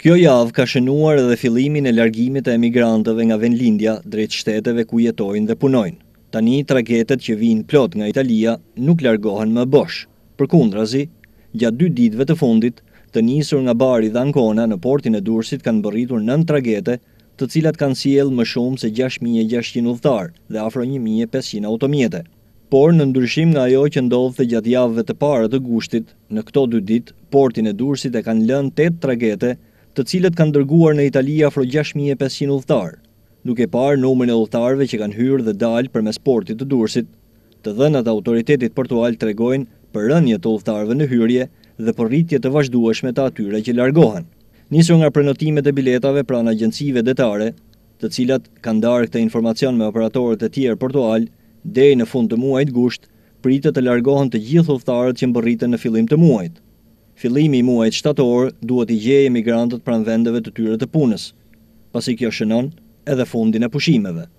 Kjo javë ka shënuar edhe filimin e largimit e emigrantëve nga Venlindja drejt shteteve ku jetojnë dhe punojnë. Tani, tragetet që vinë plot nga Italia nuk largohen më bosh. Për kundrazi, gjatë dy ditve të fundit, të njësur nga bari dhe ankona në portin e dursit kanë bëritur nën tragete të cilat kanë siel më shumë se 6.600 uftar dhe afro 1.500 automjete. Por në ndryshim nga jo që ndodhë dhe gjatë javëve të parë të gushtit, në këto dy dit, portin e dursit e kanë lën 8 tragete të cilët kanë dërguar në Itali afro 6500 udhëtar, duke parë numrin e udhëtarëve që kanë hyrë dhe dalë përmes portit të Durrësit. Të dhënat e autoritetit portual tregojnë për rënjë të udhëtarëve në hyrje dhe për rritje të vazhdueshme të atyre që largohen. Nisur nga prenotimet e biletave pranë agjencive detare, të cilat kanë darë këtë informacion me operatorët e tjerë portual, deri në fund të muajit gusht, pritet të largohen të gjithë udhëtarët që mbërriten në fillim të muajit. Filimi i muajt shtator duhet i gjej emigrantët pranë vendeve të tyre të punës, pasi kjo shënon edhe fundin e pushimeve.